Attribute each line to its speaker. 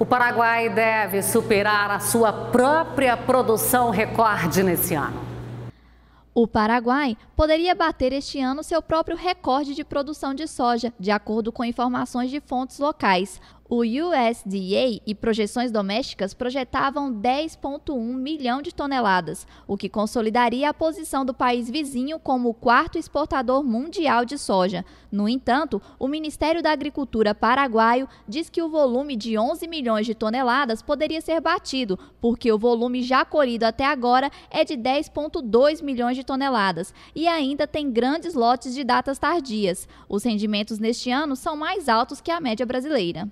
Speaker 1: O Paraguai deve superar a sua própria produção recorde nesse ano.
Speaker 2: O Paraguai poderia bater este ano seu próprio recorde de produção de soja, de acordo com informações de fontes locais. O USDA e projeções domésticas projetavam 10,1 milhão de toneladas, o que consolidaria a posição do país vizinho como o quarto exportador mundial de soja. No entanto, o Ministério da Agricultura paraguaio diz que o volume de 11 milhões de toneladas poderia ser batido, porque o volume já colhido até agora é de 10,2 milhões de toneladas e ainda tem grandes lotes de datas tardias. Os rendimentos neste ano são mais altos que a média brasileira.